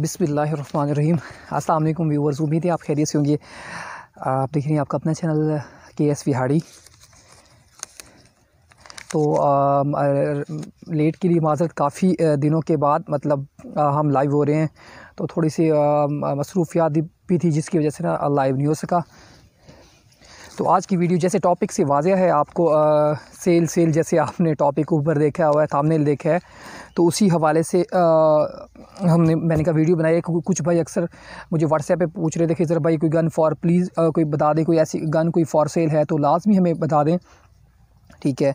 बिसमीम अस्सलाम व्यूवर्स उम्मीद है आप खैरियत से होंगे आप देख रहे हैं आपका अपना चैनल के एस विहाड़ी तो आ, लेट के लिए माजरत काफ़ी दिनों के बाद मतलब आ, हम लाइव हो रहे हैं तो थोड़ी सी मसरूफियात भी थी जिसकी वजह से ना लाइव नहीं हो सका तो आज की वीडियो जैसे टॉपिक से वाजह है आपको आ, सेल सेल जैसे आपने टॉपिक ऊपर देखा हुआ है थामनेल देखा है तो उसी हवाले से आ, हमने मैंने कहा वीडियो बनाया कुछ भाई अक्सर मुझे व्हाट्सएप पे पूछ रहे थे कि ज़रा भाई कोई गन फॉर प्लीज़ कोई बता दें कोई ऐसी गन कोई फॉर सेल है तो लाजमी हमें बता दें ठीक है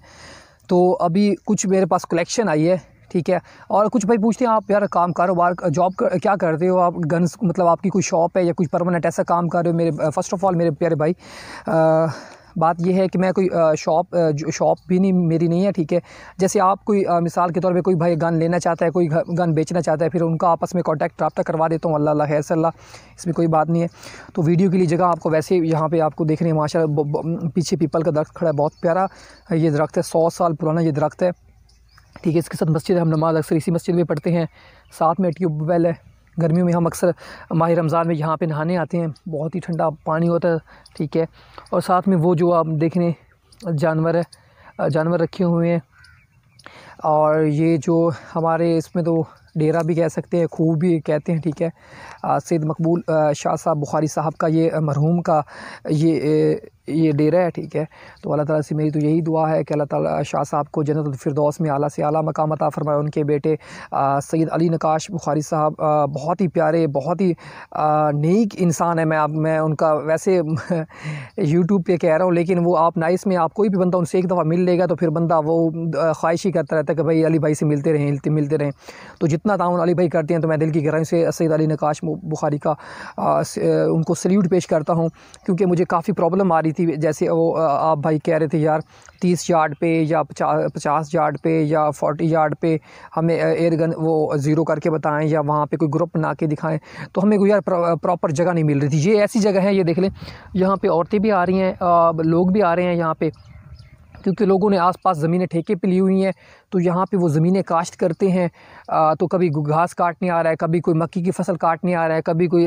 तो अभी कुछ मेरे पास कलेक्शन आई है ठीक है और कुछ भाई पूछते हैं आप यार काम कारोबार जॉब कर, क्या करते हो आप गन्स मतलब आपकी कोई शॉप है या कुछ परमानेंट ऐसा काम कर रहे हो मेरे फ़र्स्ट ऑफ़ ऑल मेरे प्यारे भाई आ, बात यह है कि मैं कोई शॉप शॉप भी नहीं मेरी नहीं है ठीक है जैसे आप कोई मिसाल के तौर पे कोई भाई गन लेना चाहता है कोई गन बेचना चाहता है फिर उनका आपस में कॉन्टैक्ट रबता करवा देता हूँ अल्लाह खैर सल्ला इसमें कोई बात नहीं है तो वीडियो के लिए जगह आपको वैसे यहाँ पर आपको देख रहे हैं माशा पीछे पीपल का दरख्त खड़ा है बहुत प्यारा ये दरख्त है सौ साल पुराना ये दरख्त है ठीक है इसके साथ मस्जिद है हम नमाज़ अक्सर इसी मस्जिद में पढ़ते हैं साथ में ट्यूबवेल है गर्मियों में हम अक्सर माह रमज़ान में यहाँ पे नहाने आते हैं बहुत ही ठंडा पानी होता है ठीक है और साथ में वो जो आप देख रहे जानवर है जानवर रखे हुए हैं और ये जो हमारे इसमें तो डेरा भी कह सकते हैं खूब भी कहते हैं ठीक है सैद मकबूल शाह साहब बुखारी साहब का ये मरहूम का ये ये डेरा है ठीक है तो अल्लाह ताला से मेरी तो यही दुआ है कि अल्लाह ताला शाह साहब को जन्नत फिरदौस में आला से आला मकाम अता फरमाए उनके बेटे सैद अली नकाश बुखारी साहब बहुत ही प्यारे बहुत ही नेक इंसान है मैं आप मैं उनका वैसे यूट्यूब पे कह रहा हूँ लेकिन वो आप नाइस में आप कोई भी बंदा उनसे एक दफ़ा मिल लेगा तो फिर बंदा वो ख्वाहिश ही करता रहता है कि भाई अली भाई से मिलते रहें मिलते रहें तो इतना ताउन अली भाई करते हैं तो मैं दिल की गहराई से सैद अली नकाश बुखारी का आ, उनको सल्यूट पेश करता हूँ क्योंकि मुझे काफ़ी प्रॉब्लम आ रही थी जैसे वो आप भाई कह रहे थे यार तीस यार्ड पे या पचास पचास यार्ड पे या फोर्टी यार्ड पे हमें एयर गन वो ज़ीरो करके बताएं या वहाँ पे कोई ग्रुप बना के दिखाएं तो हमें कोई यार प्रॉपर जगह नहीं मिल रही थी ये ऐसी जगह है ये देख लें यहाँ पे औरतें भी आ रही हैं लोग भी आ रहे हैं यहाँ पे क्योंकि लोगों ने आसपास ज़मीनें ठेके पे ली हुई हैं तो यहाँ पे वो ज़मीनें काश्त करते हैं आ, तो कभी घास काटने आ रहा है कभी कोई मक्की की फ़सल काटने आ रहा है कभी कोई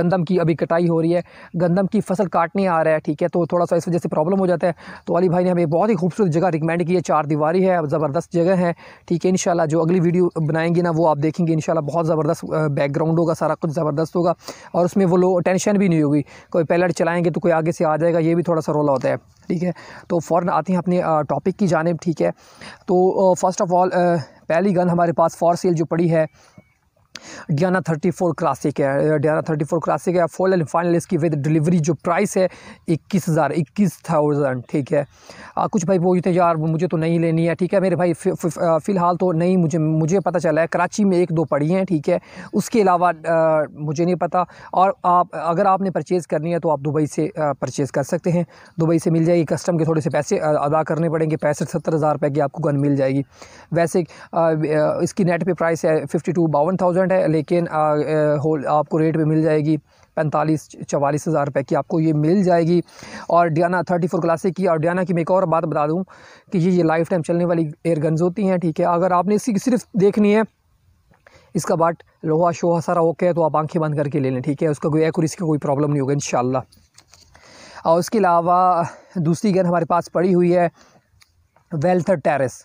गंदम की अभी कटाई हो रही है गंदम की फ़सल काटने आ रहा है ठीक है तो थोड़ा सा इस वजह से प्रॉब्लम हो जाता है तो अली भाई ने हमें बहुत ही खूबसूरत जगह रिकमेंड की है चार दीवारी है ज़बरदस्त जगह है ठीक है इन जो अगली वीडियो बनाएंगे ना वो आप देखेंगे इन बहुत ज़बरदस्त बैकग्राउंड होगा सारा कुछ ज़बरदस्त होगा और उसमें वो लो टेंशन भी नहीं होगी कोई पैलट चलाएँगे तो कोई आगे से आ जाएगा ये भी थोड़ा सा रोला होता है ठीक है तो फ़ौर आते हैं अपने टॉपिक की जानब ठीक है तो फ़र्स्ट ऑफ़ ऑल पहली गन हमारे पास फॉर सेल जो पड़ी है डियाना थर्टी फोर क्लासिक है डियाना थर्टी फोर क्लासिक है फोल एंड फाइनल इसकी विद डिलीवरी जो प्राइस है इक्कीस हज़ार इक्कीस थाउजेंड ठीक है आ, कुछ भाई बोलते हैं यार मुझे तो नहीं लेनी है ठीक है मेरे भाई फ़िलहाल तो नहीं मुझे मुझे पता चला है कराची में एक दो पड़ी हैं ठीक है उसके अलावा मुझे नहीं पता और आप अगर आपने परचेज़ करनी है तो आप दुबई से परचेज़ कर सकते हैं दुबई से मिल जाएगी कस्टम के थोड़े से पैसे अदा करने पड़ेंगे पैंसठ सत्तर हज़ार रुपये की आपको गन मिल जाएगी वैसे इसकी नेट पर प्राइस है फिफ्टी टू बावन थाउजेंड डिफरेंट है लेकिन होल आपको रेट पे मिल जाएगी पैंतालीस चवालीस हज़ार रुपये की आपको ये मिल जाएगी और डियाना थर्टी फोर क्लासिक की और डियाना की मैं एक और बात बता दूँ कि ये ये लाइफ टाइम चलने वाली एयर गन्स होती हैं ठीक है अगर आपने इसी सिर्फ देखनी है इसका बाट लोहा शोहा सारा ओके है तो आप आंखें बंद करके ले लें ठीक है उसका कोई एक और इसकी कोई प्रॉब्लम नहीं होगा इन और उसके अलावा दूसरी गन हमारे पास पड़ी हुई है वेल्थर टेरेस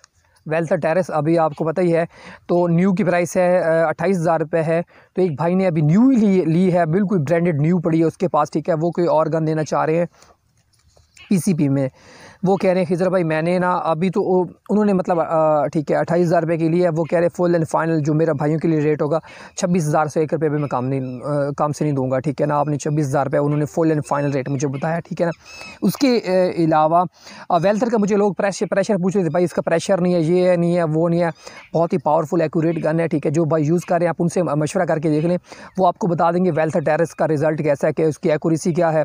वेल्थर टेरेस अभी आपको पता ही है तो न्यू की प्राइस है अट्ठाईस हज़ार रुपये है तो एक भाई ने अभी न्यू ही ली, ली है बिल्कुल ब्रांडेड न्यू पड़ी है उसके पास ठीक है वो कोई और गन देना चाह रहे हैं पीसीपी में वो कह रहे हैं खिजर भाई मैंने ना अभी तो उन्होंने मतलब ठीक है अट्ठाईस हज़ार रुपये के लिए वो कह रहे हैं फुल एंड फाइनल जो मेरा भाइयों के लिए रेट होगा छब्बीस हज़ार से एक रुपये में मैं काम नहीं आ, काम से नहीं दूंगा ठीक है ना आपने छब्बीस हज़ार रुपये उन्होंने फुल एंड फाइनल रेट मुझे बताया ठीक है ना उसके अलावा वेल्थर का मुझे लोग प्रेशर प्रेशर पूछ रहे थे भाई इसका प्रेशर नहीं है ये है नहीं है वो नहीं है बहुत ही पावरफुल एक्यूरेट गन है ठीक है जो भाई यूज़ कर रहे हैं आप उनसे मशवरा करके देख लें वो आपको बता देंगे वेल्थर टेरिस का रिज़ल्ट कैसा है कि उसकी एक्यूरेसी क्या है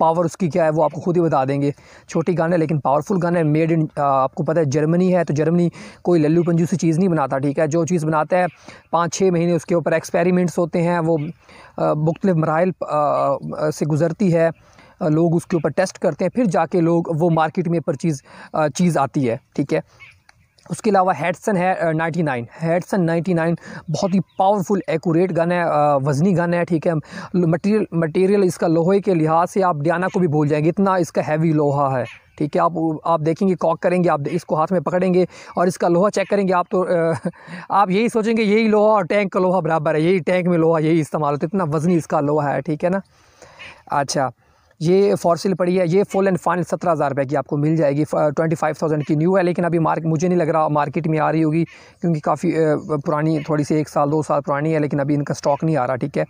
पावर उसकी क्या है वो आपको खुद ही बता देंगे छोटी गन है लेकिन पावरफुल गन है मेड इन आपको पता है जर्मनी है तो जर्मनी कोई लल्लू पंजू सी चीज़ नहीं बनाता ठीक है जो चीज़ बनाता है पाँच छः महीने उसके ऊपर एक्सपेरिमेंट्स होते हैं वो मुख्तलिफ मराइल से गुज़रती है लोग उसके ऊपर टेस्ट करते हैं फिर जाके लोग वो मार्केट में पर चीज़ चीज़ आती है ठीक है उसके अलावा हेडसन है ninety nine Hatsan ninety nine बहुत ही पावरफुल एक्यूरेट गन है वजनी गन है ठीक है मटेरियल मटेरियल इसका लोहे के लिहाज से आप डियाना को भी भूल जाएंगे इतना इसका हैवी लोहा है ठीक है आप आप देखेंगे कॉक करेंगे आप इसको हाथ में पकड़ेंगे और इसका लोहा चेक करेंगे आप तो आप यही सोचेंगे यही लोहा और टैंक का लोहा बराबर है यही टैंक में लोहा यही इस्तेमाल होता है इतना वजनी इसका लोहा है ठीक है ना अच्छा ये फॉर सेल पड़ी है ये फुल एंड फाइनल सत्रह हज़ार रुपये की आपको मिल जाएगी ट्वेंटी फाइव थाउजेंड की न्यू है लेकिन अभी मार्केट मुझे नहीं लग रहा मार्केट में आ रही होगी क्योंकि काफ़ी uh, पुरानी थोड़ी सी एक साल दो साल पुरानी है लेकिन अभी इनका स्टॉक नहीं आ रहा ठीक है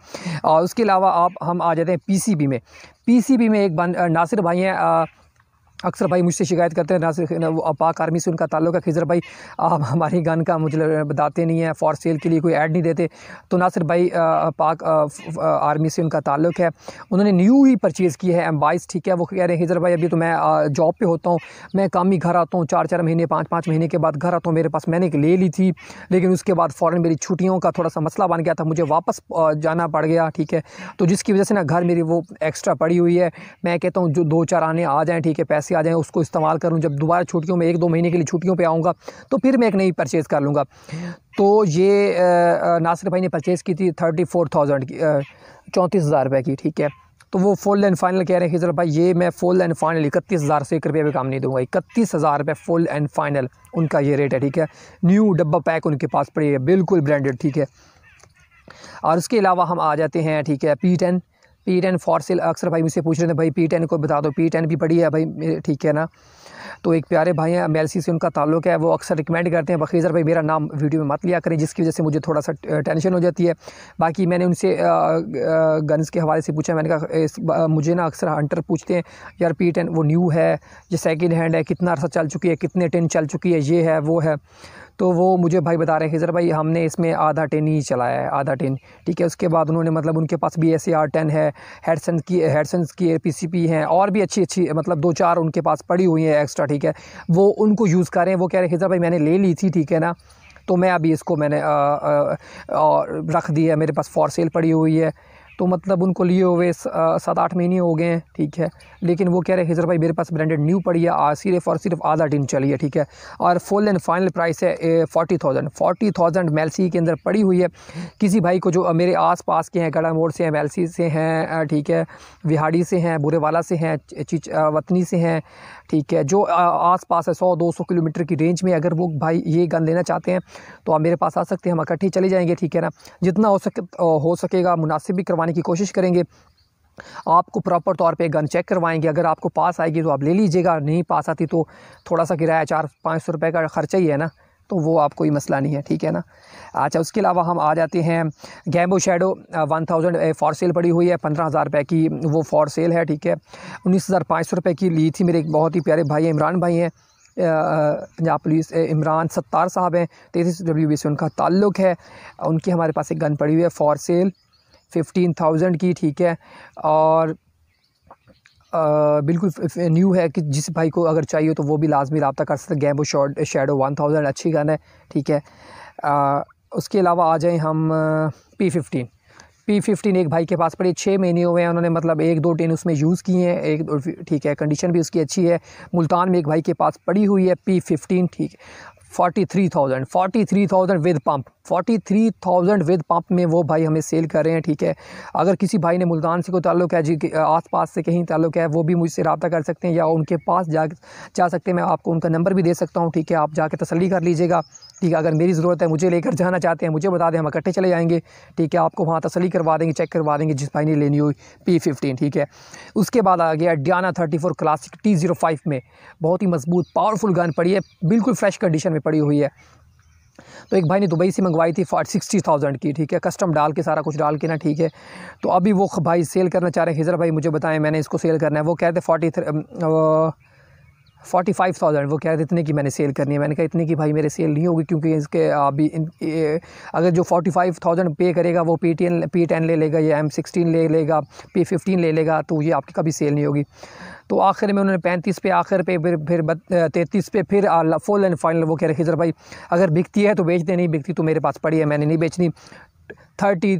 और uh, उसके अलावा आप हम आ जाते हैं पी में पी में एक बंद uh, नासिर भाई हैं अक्सर भाई मुझसे शिकायत करते हैं ना सिर्फ पाक आर्मी से उनका ताल्लुक है खिजर भाई आप हमारी गन का मुझे बताते नहीं हैं फॉर सेल के लिए कोई ऐड नहीं देते तो ना सिर्फ भाई पाक आर्मी से उनका ताल्लुक है उन्होंने न्यू ही परचेज़ की है एम्बाइस ठीक है वो कह रहे हैं खिजर भाई अभी तो मैं जॉब पर होता हूँ मैं काम ही घर आता हूँ चार चार महीने पाँच पाँच महीने के बाद घर आता हूँ मेरे पास मैंने ले ली थी लेकिन उसके बाद फ़ौरन मेरी छुट्टियों का थोड़ा सा मसला बन गया था मुझे वापस जाना पड़ गया ठीक है तो जिसकी वजह से ना घर मेरी वो एक्स्ट्रा पड़ी हुई है मैं कहता हूँ जो दो चार आने आ जाएँ ठीक है पैसे पैसे आ जाएँ उसको इस्तेमाल करूँ जब दोबारा छुट्टियों में एक दो महीने के लिए छुट्टियों पर आऊँगा तो फिर मैं एक नई परचेज़ कर लूँगा तो ये नासिर भाई ने परचेज़ की थी थर्टी फोर थाउजेंड की चौंतीस हज़ार रुपये की ठीक है तो वो फुल एंड फाइनल कह रहे हैं कि जरा भाई ये मैं फुल एंड फाइनल इकतीस हज़ार से एक रुपये भी काम नहीं दूंगा इकतीस हज़ार रुपये फुल एंड फाइनल उनका ये रेट है ठीक है न्यू डब्बा पैक उनके पास पड़ी है बिल्कुल ब्रांडेड ठीक है और उसके अलावा हम आ जाते हैं ठीक है P ten P ten for sale अक्सर भाई मुझसे पूछ रहे थे भाई पी टेन को बता दो पी टेन भी पड़ी है भाई ठीक है ना तो एक प्यारे भाई हैं एमएलसी से उनका ताल्लुक है वो अक्सर रिकमेंड करते हैं बखीज़र भाई मेरा नाम वीडियो में मत लिया करें जिसकी वजह से मुझे थोड़ा सा टेंशन हो जाती है बाकी मैंने उनसे गन्स के हवाले से पूछा मैंने कहा मुझे ना अक्सर हंटर पूछते हैं यार पी टेन वो न्यू है या सेकेंड हैंड है कितना अर्सा चल चुकी है कितने टेन चल चुकी है ये है वो है तो वो मुझे भाई बता रहे हैं खिजर भाई हमने इसमें आधा टेन ही चलाया है आधा टेन ठीक है उसके बाद उन्होंने मतलब उनके पास बी एस आर टेन है हेडसन की हेडसन की पी सी पी हैं और भी अच्छी अच्छी मतलब दो चार उनके पास पड़ी हुई हैं एक्स्ट्रा अच्छा ठीक है वो उनको यूज़ कर रहे हैं वो कह रहे हैं खिजा भाई मैंने ले ली थी ठीक है ना तो मैं अभी इसको मैंने आ, आ, आ, रख दिया है मेरे पास फॉर सेल पड़ी हुई है तो मतलब उनको लिए हुए सात आठ महीने हो गए हैं ठीक है लेकिन वो कह रहे हैं हिजर भाई मेरे पास ब्रांडेड न्यू पड़ी है आज सिर्फ और सिर्फ आधा दिन चली है ठीक है और फुल एंड फाइनल प्राइस है फोर्टी थाउजेंड फोर्टी थाउजेंड मेलसी के अंदर पड़ी हुई है किसी भाई को जो मेरे आस पास के हैं गड़ा मोड़ से हैं मेलसी e से हैं ठीक है विहाड़ी से हैं बुरेवाला से हैं वतनी से हैं ठीक है जो आसपास है सौ दो सौ किलोमीटर की रेंज में अगर वो भाई ये गन लेना चाहते हैं तो आप मेरे पास आ सकते हैं हम इकट्ठे चले जाएंगे ठीक है ना जितना हो सके हो सकेगा मुनासिब भी करवाने की कोशिश करेंगे आपको प्रॉपर तौर पे गन चेक करवाएंगे अगर आपको पास आएगी तो आप ले लीजिएगा नहीं पास आती तो थोड़ा सा किराया चार पाँच सौ रुपये का खर्चा ही है ना तो वो आपको कोई मसला नहीं है ठीक है ना अच्छा उसके अलावा हम आ जाते हैं Gamo shadow one thousand for sale पड़ी हुई है पंद्रह हज़ार रुपये की वो फॉर सेल है ठीक है उन्नीस हज़ार पाँच सौ रुपये की ली थी मेरे एक बहुत ही प्यारे भाई इमरान भाई हैं पंजाब पुलिस इमरान सत्तार साहब हैं तेतीस डब्ल्यू बी से उनका ताल्लुक है उनकी हमारे पास एक गन पड़ी हुई है फॉर सेल फिफ्टीन थाउजेंड की ठीक है और बिल्कुल न्यू है कि जिस भाई को अगर चाहिए तो वो भी लाजमी रबता कर सकते Gamo short shadow one thousand अच्छी गन है ठीक है आ, उसके अलावा आ जाएँ हम पी फिफ्टीन पी फिफ्टीन एक भाई के पास पड़े छः महीने हुए हैं उन्होंने मतलब एक दो टेन उसमें यूज़ किए हैं एक ठीक है कंडीशन भी उसकी अच्छी है मुल्तान में एक भाई के पास पड़ी हुई है पी फिफ्टीन ठीक है forty three thousand forty three thousand with pump forty three thousand with pump में वो भाई हमें सेल कर रहे हैं ठीक है अगर किसी भाई ने मुल्तान से कोई ताल्लुक है जी आस पास से कहीं ताल्लुक है वो भी मुझसे रबा कर सकते हैं या उनके पास जा जा सकते हैं मैं आपको उनका नंबर भी दे सकता हूँ ठीक है आप जाके तसली कर लीजिएगा ठीक है अगर मेरी ज़रूरत है मुझे लेकर जाना चाहते हैं मुझे बता दें हम इकट्ठे चले जाएंगे ठीक है आपको वहाँ तसली करवा देंगे चेक करवा देंगे जिस भाई ने लेनी हुई पी फिफ्टीन ठीक है उसके बाद आ गया Diana thirty four classic T zero five में बहुत ही मजबूत पावरफुल गन पड़ी है बिल्कुल फ्रेश कंडीशन में पड़ी हुई है तो एक भाई ने दुबई से मंगवाई थी फार सिक्सटी थाउजेंड की ठीक है कस्टम डाल के सारा कुछ डाल के ना ठीक है तो अभी वो भाई सेल करना चाह रहे हैं हिजर भाई मुझे बताएं मैंने इसको सेल करना है वो कहते फोर्टी फोर्टी फाइव थाउजेंड वो कह रहे थे इतने की मैंने सेल करनी है मैंने कहा इतने की भाई मेरे सेल नहीं होगी क्योंकि इसके अभी इन ए, अगर जो फोर्टी फाइव थाउजेंड पे करेगा वो P T N P ten ले लेगा या एम सिक्सटीन ले लेगा पी फिफ्टीन ले लेगा तो ये आपकी कभी सेल नहीं होगी तो आखिर में उन्होंने पैंतीस पे आखिर पे फिर फिर तैंतीस पे फिर फुल एंड फाइनल वो कह रहे खिजर भाई अगर बिकती है तो बेच दे नहीं बिकती तो मेरे पास पड़ी है मैंने नहीं बेचनी थर्टी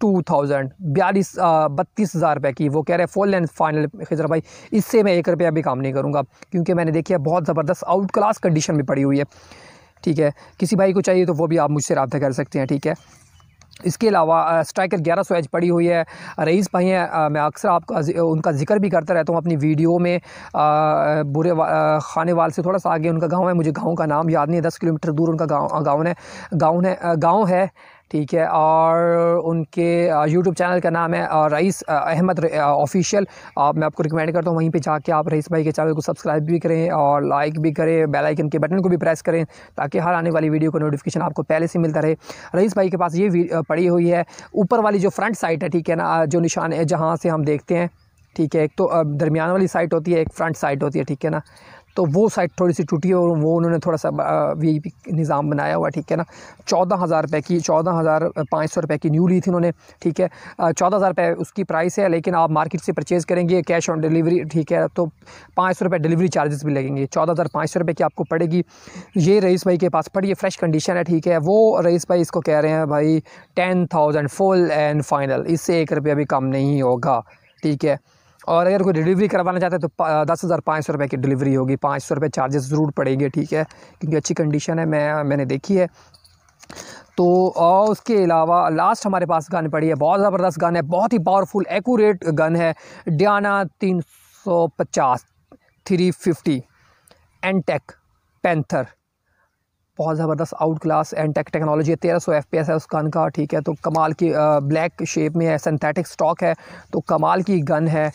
टू थाउजेंड बयालीस बत्तीस हज़ार रुपये की वो कह रहे हैं फुल एंड फाइनल खजरा भाई इससे मैं एक रुपया भी काम नहीं करूँगा क्योंकि मैंने देखी है बहुत ज़बरदस्त आउट क्लास कंडीशन में पड़ी हुई है ठीक है किसी भाई को चाहिए तो वो भी आप मुझसे रबा कर सकते हैं ठीक है इसके अलावा स्ट्राइकर ग्यारह सौ एच पड़ी हुई है रईस भाई हैं मैं अक्सर आपका उनका जिक्र भी करता रहता हूँ अपनी वीडियो में आ, बुरे वा, खाने वाल से थोड़ा सा आगे उनका गांव है मुझे गांव का नाम याद नहीं है दस किलोमीटर दूर उनका गांव गाँव है गाँव है गाँव है ठीक है और उनके यूट्यूब चैनल का नाम है रईस अहमद ऑफिशियल आप मैं आपको रिकमेंड करता हूँ वहीं पे जाके आप रईस भाई के चैनल को सब्सक्राइब भी करें और लाइक भी करें बेल आइकन के बटन को भी प्रेस करें ताकि हर आने वाली वीडियो का नोटिफिकेशन आपको पहले से मिलता रहे रईस भाई के पास ये पड़ी हुई है ऊपर वाली जो फ्रंट साइट है ठीक है ना जो निशान है जहाँ से हम देखते हैं ठीक है एक तो दरमियान वाली साइट होती है एक फ्रंट साइट होती है ठीक है ना तो वो साइड थोड़ी सी टूटी है और वो उन्होंने थोड़ा सा वी पी निज़ाम बनाया हुआ ठीक है ना चौदह हज़ार रुपये की चौदह हज़ार पाँच सौ रुपये की न्यू ली थी उन्होंने ठीक है चौदह हज़ार रुपये उसकी प्राइस है लेकिन आप मार्केट से परचेज़ करेंगे कैश ऑन डिलीवरी ठीक है तो पाँच सौ रुपये डिलीवरी चार्जेस भी लगेंगे चौदह हज़ार पाँच सौ रुपये की आपको पड़ेगी ये रईस भाई के पास पड़ी है फ्रेश कंडीशन है ठीक है वो रईस भाई इसको कह रहे हैं भाई ten thousand full and final इससे एक रुपया भी कम नहीं होगा ठीक है और अगर कोई डिलीवरी करवाना चाहते हैं तो दस हज़ार पाँच सौ रुपये की डिलीवरी होगी पाँच सौ रुपये चार्जेस ज़रूर पड़ेंगे ठीक है क्योंकि अच्छी कंडीशन है मैं मैंने देखी है तो और उसके अलावा लास्ट हमारे पास गन पड़ी है बहुत ज़बरदस्त गन है बहुत ही पावरफुल एकूरेट गन है डियाना तीन सौ पचास थ्री फिफ्टी एनटेक पैंथर बहुत ज़बरदस्त out class and tech technology है तेरह सौ एफ पी एस है उस गन का ठीक है तो कमाल की आ, ब्लैक शेप में है सिंथेटिक स्टॉक है तो कमाल की गन है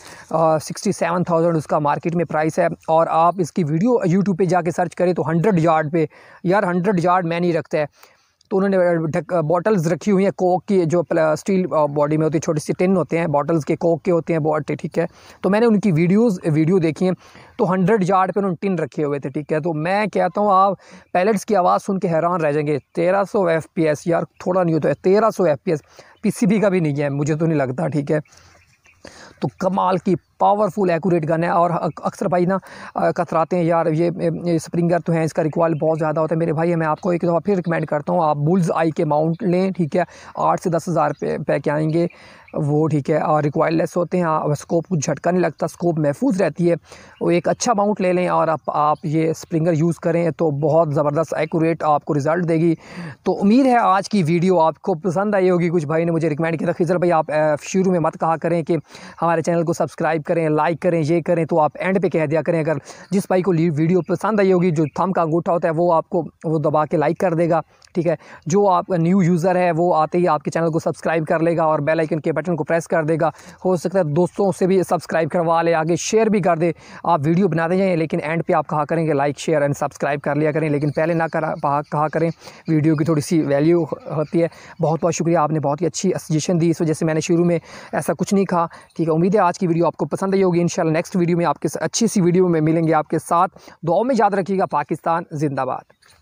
सिक्सटी सेवन थाउजेंड उसका मार्केट में प्राइस है और आप इसकी वीडियो यूट्यूब पे जाके सर्च करें तो हंड्रेड यार्ड पे यार हंड्रेड यार्ड मैं नहीं रखता है तो उन्होंने बॉटल्स रखी हुई हैं कोक की जो स्टील बॉडी में होती है छोटी सी टिन होते हैं बॉटल्स के कोक के होते हैं बॉटे ठीक है तो मैंने उनकी वीडियोस वीडियो देखी हैं तो हंड्रेड यार्ड पे उन्होंने टिन रखे हुए थे ठीक है तो मैं कहता हूँ आप पैलेट्स की आवाज़ सुन के हैरान रह जाएंगे तेरह सौ एफ पी एस यार थोड़ा नहीं होता है तेरह सौ F P S P C B का भी नहीं है मुझे तो नहीं लगता ठीक है तो कमाल की पावरफुल एक्यूरेट गन है और अक्सर भाई ना कतराते हैं यार ये, ये स्प्रिंगर तो है इसका रिकॉल बहुत ज़्यादा होता है मेरे भाई मैं आपको एक दफ़ा फिर रिकमेंड करता हूँ आप बुल्स आई के माउंट लें ठीक है आठ से दस हज़ार पे के आएंगे वो ठीक है और रिकॉयरलेस होते हैं स्कोप कुछ झटका नहीं लगता स्कोप महफूज रहती है वो एक अच्छा माउंट ले लें और आप आप ये स्प्रिंगर यूज़ करें तो बहुत ज़बरदस्त एक्यूरेट आपको रिज़ल्ट देगी तो उम्मीद है आज की वीडियो आपको पसंद आई होगी कुछ भाई ने मुझे रिकमेंड किया था खिजर भाई आप शुरू में मत कहा करें कि हमारे चैनल को सब्सक्राइब करें लाइक करें ये करें तो आप एंड पे कह दिया करें अगर जिस भाई को वीडियो पसंद आई होगी जो थम का अंगूठा होता है वो आपको वो दबा के लाइक कर देगा ठीक है जो आपका न्यू यूज़र है वो आते ही आपके चैनल को सब्सक्राइब कर लेगा और बेल आइकन के बटन को प्रेस कर देगा हो सकता है दोस्तों से भी सब्सक्राइब करवा ले आगे शेयर भी कर दे आप वीडियो बनाते जाएँ लेकिन एंड पे आप कहा करेंगे लाइक शेयर एंड सब्सक्राइब कर लिया करें लेकिन पहले ना करा कहा करें वीडियो की थोड़ी सी वैल्यू होती है बहुत बहुत शुक्रिया आपने बहुत ही अच्छी सजेशन दी इस वजह से मैंने शुरू में ऐसा कुछ नहीं कहा ठीक है उम्मीद है आज की वीडियो आपको पसंद आई होगी इंशाल्लाह नेक्स्ट वीडियो में आपके अच्छी सी वीडियो में मिलेंगे आपके साथ दुआओं में याद रखिएगा पाकिस्तान जिंदाबाद